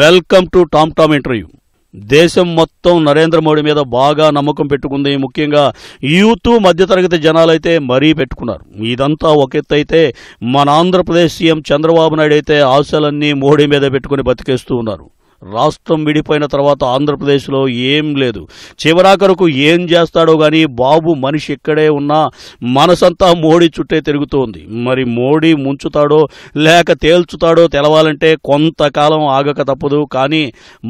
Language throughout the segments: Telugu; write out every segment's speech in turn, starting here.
welcome to Tom Tom interview దేశం మొత్తం నరేంద్ర మోడీ మీద బాగా నమ్మకం పెట్టుకుంది ముఖ్యంగా యూత్ మధ్యతరగతి జనాలైతే మరీ పెట్టుకున్నారు ఇదంతా ఒక అయితే మన ఆంధ్రప్రదేశ్ సీఎం చంద్రబాబు నాయుడు అయితే ఆశలన్నీ మోడీ మీద పెట్టుకుని బతికేస్తూ ఉన్నారు రాష్ట్రం విడిపోయిన తర్వాత ఆంధ్రప్రదేశ్లో ఏం లేదు చివరాఖరకు ఏం చేస్తాడో కానీ బాబు మనిషి ఎక్కడే ఉన్నా మనసంతా మోడీ చుట్టే తిరుగుతోంది మరి మోడీ ముంచుతాడో లేక తేల్చుతాడో తెలవాలంటే కొంతకాలం ఆగక తప్పదు కానీ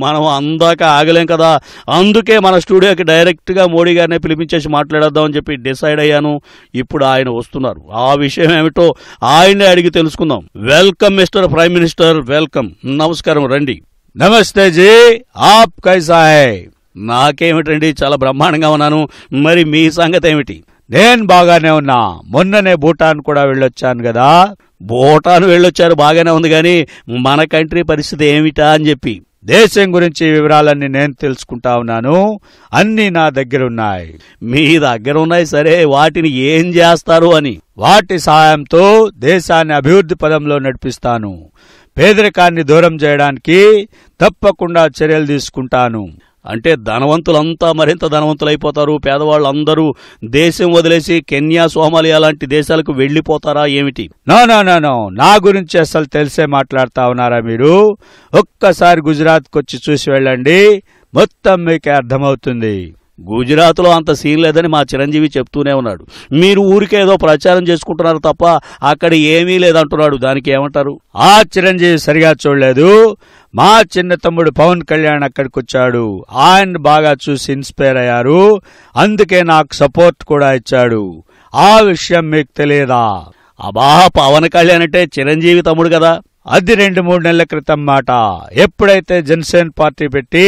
మనం అందాక ఆగలేం కదా అందుకే మన స్టూడియోకి డైరెక్ట్గా మోడీ గారినే పిలిపించేసి మాట్లాడేద్దామని చెప్పి డిసైడ్ అయ్యాను ఇప్పుడు ఆయన వస్తున్నారు ఆ విషయం ఏమిటో ఆయనే అడిగి తెలుసుకుందాం welcome mister prime minister welcome నమస్కారం రండి నమస్తే జీ ఆప్ కైసా హై నాకేమిటండి చాలా బ్రహ్మాండంగా ఉన్నాను మరి మీ సంగతి ఏమిటి నేను బాగానే ఉన్నా మొన్ననే భూటాన్ కూడా వెళ్ళొచ్చాను కదా భూటాన్ వెళ్ళొచ్చారు బాగానే ఉంది కానీ మన కంట్రీ పరిస్థితి ఏమిటా అని చెప్పి దేశం గురించి వివరాలన్నీ నేను తెలుసుకుంటా ఉన్నాను అన్నీ నా దగ్గర ఉన్నాయి మీ దగ్గర ఉన్నాయి సరే వాటిని ఏం చేస్తారు అని వాటి సహాయంతో దేశాన్ని అభివృద్ధి పదంలో నడిపిస్తాను పేదరికాన్ని దూరం చేయడానికి తప్పకుండా చర్యలు తీసుకుంటాను అంటే ధనవంతులంతా మరింత ధనవంతులైపోతారు పేదవాళ్ళు అందరూ దేశం వదిలేసి కెన్యా సోమాలియా లాంటి దేశాలకు వెళ్ళిపోతారా ఏమిటి నో నో నా గురించి అసలు తెలిసే మాట్లాడుతా ఉన్నారా మీరు ఒక్కసారి గుజరాత్కి వచ్చి చూసి వెళ్ళండి మొత్తం మీకే అర్థమవుతుంది గుజరాత్లో అంత సీన్ లేదని మా చిరంజీవి చెప్తూనే ఉన్నాడు మీరు ఊరికే ఏదో ప్రచారం చేసుకుంటున్నారు తప్ప అక్కడ ఏమీ లేదంటున్నాడు దానికి ఏమంటారు ఆ చిరంజీవి సరిగా చూడలేదు మా చిన్న తమ్ముడు పవన్ కళ్యాణ్ అక్కడికి వచ్చాడు ఆయన బాగా చూసి ఇన్స్పైర్ అయ్యారు అందుకే నాకు సపోర్ట్ కూడా ఇచ్చాడు ఆ విషయం మీకు తెలియదా అబాహ పవన్ కళ్యాణ్ అంటే చిరంజీవి తమ్ముడు కదా అది రెండు మూడు నెలల క్రితం మాట ఎప్పుడైతే జనసేన పార్టీ పెట్టి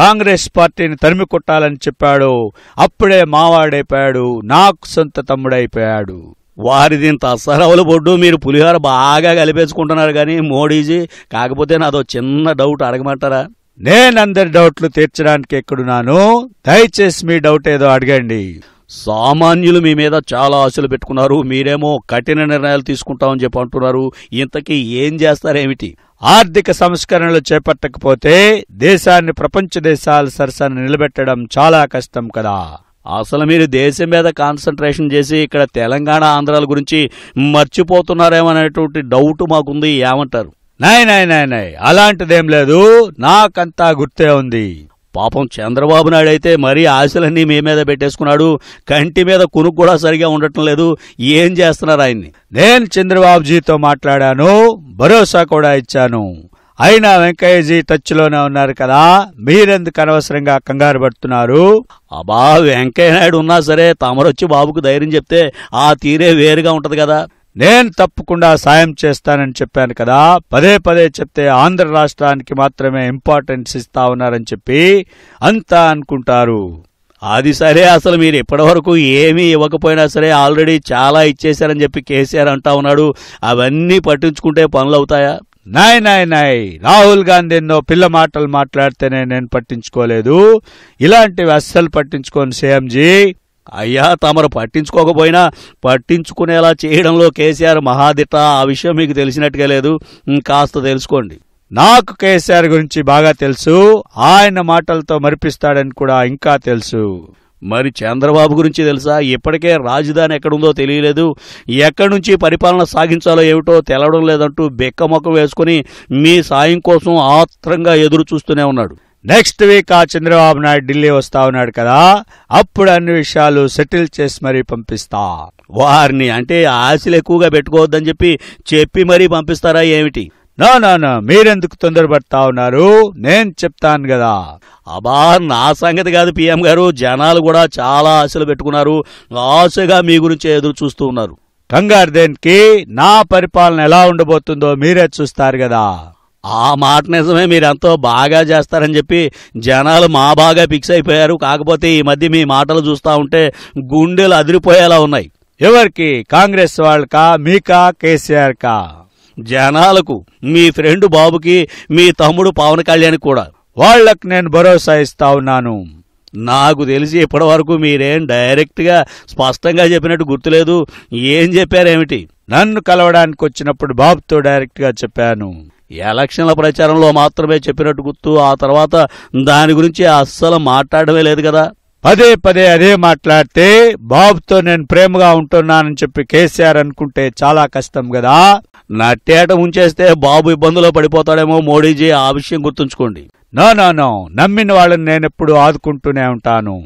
కాంగ్రెస్ పార్టీని తరిమి కొట్టాలని చెప్పాడో అప్పుడే మావాడైపోయాడు నాకు సొంత తమ్ముడైపోయాడు వారిది ఇంత అసరవల బొడ్డు మీరు పులిహోర బాగా కలిపేసుకుంటున్నారు కానీ మోడీజీ కాకపోతే నాదో చిన్న డౌట్ అడగమంటారా నేనందరి డౌట్లు తీర్చడానికి ఎక్కడున్నాను దయచేసి మీ డౌట్ ఏదో అడగండి సామాన్యులు మీ మీద చాలా ఆశలు పెట్టుకున్నారు మీరేమో కఠిన నిర్ణయాలు తీసుకుంటామని చెప్పి అంటున్నారు ఇంతకీ ఏం చేస్తారేమిటి ఆర్థిక సంస్కరణలు చేపట్టకపోతే దేశాన్ని ప్రపంచ దేశాల సరసన నిలబెట్టడం చాలా కష్టం కదా అసలు మీరు దేశం మీద కాన్సన్ట్రేషన్ చేసి ఇక్కడ తెలంగాణ ఆంధ్రాల గురించి మర్చిపోతున్నారేమనేటువంటి డౌట్ మాకుంది ఏమంటారు నాయ్ నాయ్ నాయ్ నాయ్ అలాంటిదేం లేదు నాకంతా గుర్తే ఉంది పాపం చంద్రబాబు నాయుడు అయితే మరీ ఆశలన్నీ మీ మీద పెట్టేసుకున్నాడు కంటి మీద కొనుక్కు కూడా సరిగా ఉండటం లేదు ఏం చేస్తున్నారు ఆయన్ని నేను చంద్రబాబుజీతో మాట్లాడాను భరోసా కూడా ఇచ్చాను అయినా వెంకయ్యజీ టచ్లోనే ఉన్నారు కదా మీరెందుకు అనవసరంగా కంగారు పడుతున్నారు అబా వెంకయ్య నాయుడు ఉన్నా సరే తమరొచ్చి బాబుకు ధైర్యం చెప్తే ఆ తీరే వేరుగా ఉంటది కదా నేను తప్పకుండా సాయం చేస్తానని చెప్పాను కదా పదే పదే చెప్తే ఆంధ్ర రాష్ట్రానికి మాత్రమే ఇంపార్టెన్స్ ఇస్తా ఉన్నారని చెప్పి అంతా అనుకుంటారు అది సరే అసలు మీరు ఇప్పటివరకు ఏమీ ఇవ్వకపోయినా సరే ఆల్రెడీ చాలా ఇచ్చేశారని చెప్పి కేసీఆర్ అంటా ఉన్నాడు అవన్నీ పట్టించుకుంటే పనులు అవుతాయా నాయ్ నాయ్ నాయ్ రాహుల్ గాంధీ ఎన్నో పిల్ల మాటలు మాట్లాడితేనే నేను పట్టించుకోలేదు ఇలాంటివి అస్సలు పట్టించుకోను సీఎంజీ అయ్యా తమరు పట్టించుకోకపోయినా పట్టించుకునేలా చేయడంలో కేసీఆర్ మహాదిట ఆ విషయం మీకు తెలిసినట్టుగా లేదు కాస్త తెలుసుకోండి నాకు కేసీఆర్ గురించి బాగా తెలుసు ఆయన మాటలతో మరిపిస్తాడని కూడా ఇంకా తెలుసు మరి చంద్రబాబు గురించి తెలుసా ఇప్పటికే రాజధాని ఎక్కడుందో తెలియలేదు ఎక్కడి నుంచి పరిపాలన సాగించాలో ఏమిటో తెలవడం లేదంటూ బెక్కమొక్క వేసుకుని మీ సాయం కోసం ఆత్రంగా ఎదురు చూస్తూనే ఉన్నాడు నెక్స్ట్ వీక్ ఆ చంద్రబాబు నాయుడు ఢిల్లీ వస్తా ఉన్నాడు కదా అప్పుడు అన్ని విషయాలు సెటిల్ చేసి మరీ పంపిస్తా వారిని అంటే ఆశలు ఎక్కువగా పెట్టుకోవద్దని చెప్పి చెప్పి మరీ పంపిస్తారా ఏమిటి నా నా మీరెందుకు తొందరపడతా ఉన్నారు నేను చెప్తాను కదా అబా నా సంగతి కాదు పిఎం గారు జనాలు కూడా చాలా ఆశలు పెట్టుకున్నారు ఆశగా మీ గురించి ఎదురు చూస్తూ ఉన్నారు కంగారు దేనికి నా పరిపాలన ఎలా ఉండబోతుందో మీరే చూస్తారు కదా ఆ మాట నిజమే మీరెంతో బాగా చేస్తారని చెప్పి జనాలు మా బాగా ఫిక్స్ అయిపోయారు కాకపోతే ఈ మధ్య మీ మాటలు చూస్తూ ఉంటే గుండెలు అదిరిపోయేలా ఉన్నాయి ఎవరికి కాంగ్రెస్ వాళ్ళకా మీకా కేసీఆర్ కా జనాలకు మీ ఫ్రెండ్ బాబుకి మీ తమ్ముడు పవన్ కళ్యాణ్ కూడా వాళ్లకు నేను భరోసా ఇస్తా ఉన్నాను నాకు తెలిసి ఇప్పటివరకు మీరేం డైరెక్ట్గా స్పష్టంగా చెప్పినట్టు గుర్తులేదు ఏం చెప్పారేమిటి నన్ను కలవడానికి వచ్చినప్పుడు బాబుతో డైరెక్ట్గా చెప్పాను ఎలక్షన్ల ప్రచారంలో మాత్రమే చెప్పినట్టు గుర్తు ఆ తర్వాత దాని గురించి అస్సలు మాట్లాడమే లేదు కదా పదే పదే అదే మాట్లాడితే బాబుతో నేను ప్రేమగా ఉంటున్నానని చెప్పి కేసీఆర్ అనుకుంటే చాలా కష్టం కదా నట్టేట ఉంచేస్తే బాబు ఇబ్బందులో పడిపోతాడేమో మోడీజీ ఆ విషయం గుర్తుంచుకోండి నో నో నో నమ్మిన వాళ్ళని నేనెప్పుడు ఆదుకుంటూనే ఉంటాను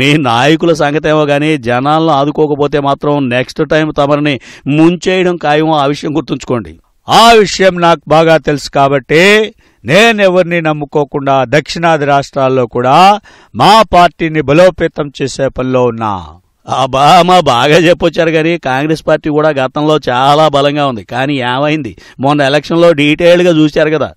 మీ నాయకుల సంగతేమో కానీ జనాలను ఆదుకోకపోతే మాత్రం నెక్స్ట్ టైం తమరిని ముంచేయడం ఖాయమో ఆ విషయం గుర్తుంచుకోండి ఆ విషయం నాకు బాగా తెలుసు కాబట్టి నేను ఎవరిని నమ్ముకోకుండా దక్షిణాది రాష్ట్రాల్లో కూడా మా పార్టీని బలోపేతం చేసే పనిలో ఉన్నా అబామా బాగా చెప్పొచ్చారు కానీ కాంగ్రెస్ పార్టీ కూడా గతంలో చాలా బలంగా ఉంది కానీ ఏమైంది మొన్న ఎలక్షన్లో డీటెయిల్గా చూశారు కదా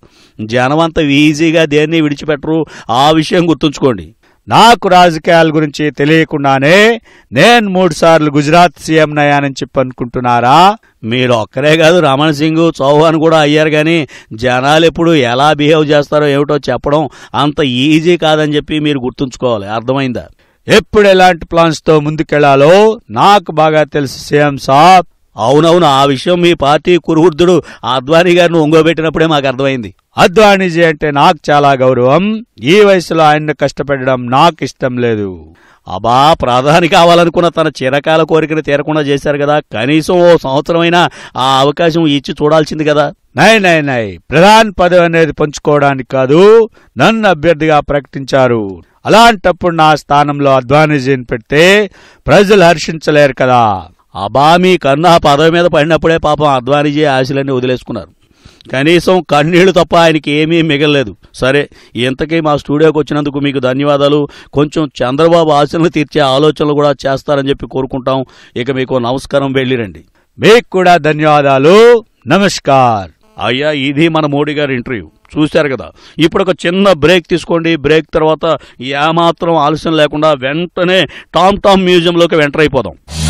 జనం ఈజీగా దేన్ని విడిచిపెట్టరు ఆ విషయం గుర్తుంచుకోండి నాకు రాజకీయాల గురించి తెలియకుండానే నేను మూడుసార్లు గుజరాత్ సీఎం నయానని చెప్పనుకుంటున్నారా మీరు ఒక్కరే కాదు రమణ సింగ్ చౌహాన్ కూడా అయ్యారు కానీ జనాలు ఎప్పుడు ఎలా బిహేవ్ చేస్తారో ఏమిటో చెప్పడం అంత ఈజీ కాదని చెప్పి మీరు గుర్తుంచుకోవాలి అర్థమైందా ఎప్పుడు ఎలాంటి ప్లాన్స్తో ముందుకెళ్లాలో నాకు బాగా తెలుసు సీఎం సాబ్ అవునవును ఆ విషయం మీ పార్టీ కురువృద్ధుడు అద్వానీ గారిని ఒంగోబెట్టినప్పుడే మాకు అర్థమైంది అద్వానీజీ అంటే నాకు చాలా గౌరవం ఈ వయసులో ఆయన్ను కష్టపెట్టడం నాకు ఇష్టం లేదు అబా ప్రధాని కావాలనుకున్న తన చిరకాల కోరికను తీరకుండా చేశారు కదా కనీసం ఓ సంవత్సరమైనా ఆ అవకాశం ఇచ్చి చూడాల్సింది కదా నై నై నై ప్రధాన్ పదవి అనేది పంచుకోవడానికి కాదు నన్ను అభ్యర్థిగా ప్రకటించారు అలాంటప్పుడు నా స్థానంలో అద్వానీజీని పెడితే ప్రజలు హర్షించలేరు కదా అబా మీ కన్నా పదవి మీద పడినప్పుడే పాపం అద్వానిజీ ఆశలన్నీ వదిలేసుకున్నారు కనీసం కన్నీళ్లు తప్ప ఆయనకి ఏమీ మిగలలేదు సరే ఇంతకీ మా స్టూడియోకి వచ్చినందుకు మీకు ధన్యవాదాలు కొంచెం చంద్రబాబు ఆశలు తీర్చే ఆలోచనలు కూడా చేస్తారని చెప్పి కోరుకుంటాం ఇక మీకు నమస్కారం వెళ్ళిరండి మీకు కూడా ధన్యవాదాలు నమస్కార్ అయ్యా ఇది మన మోడీ గారి ఇంటర్వ్యూ చూశారు కదా ఇప్పుడు ఒక చిన్న బ్రేక్ తీసుకోండి బ్రేక్ తర్వాత ఏమాత్రం ఆలస్యం లేకుండా వెంటనే టామ్ టామ్ మ్యూజియంలోకి వెంటర్ అయిపోదాం